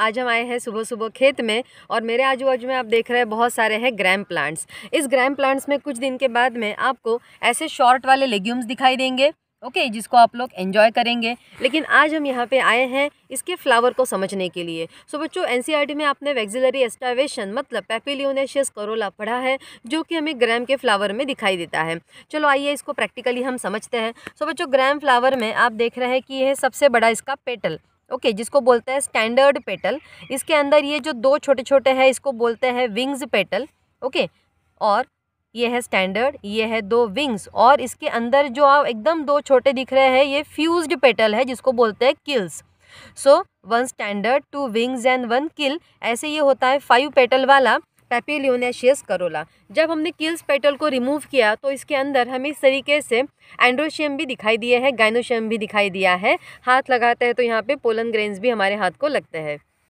आज हम आए हैं सुबह सुबह खेत में और मेरे आजू बाजू में आप देख रहे हैं बहुत सारे हैं ग्रैम प्लांट्स इस ग्रैम प्लांट्स में कुछ दिन के बाद में आपको ऐसे शॉर्ट वाले लेग्यूम्स दिखाई देंगे ओके okay, जिसको आप लोग एंजॉय करेंगे लेकिन आज हम यहाँ पे आए हैं इसके फ्लावर को समझने के लिए सो so, बच्चों एनसीईआरटी e में आपने वेक्सिलरी एस्टावेशन मतलब पेपिलियोनेशियस करोला पढ़ा है जो कि हमें ग्रैम के फ्लावर में दिखाई देता है चलो आइए इसको प्रैक्टिकली हम समझते हैं सो so, बच्चों ग्रैम फ्लावर में आप देख रहे हैं कि यह सबसे बड़ा इसका पेटल ओके जिसको बोलते हैं स्टैंडर्ड पेटल इसके अंदर ये जो दो छोटे छोटे हैं इसको बोलते हैं विंग्स पेटल ओके और ये है स्टैंडर्ड ये है दो विंग्स और इसके अंदर जो आप एकदम दो छोटे दिख रहे हैं ये फ्यूज्ड पेटल है जिसको बोलते हैं keels so one standard two wings and one keel ऐसे ये होता है फाइव पेटल वाला पैपिलियोनेशियस करोला जब हमने किल्स पेटल को रिमूव किया तो इसके अंदर हमें इस तरीके से एंड्रोशियम भी दिखाई दिए हैं गाइनोशियम भी दिखाई दिया है हाथ लगाते हैं तो यहाँ पे पोलन ग्रेन्स भी हमारे हाथ को लगते हैं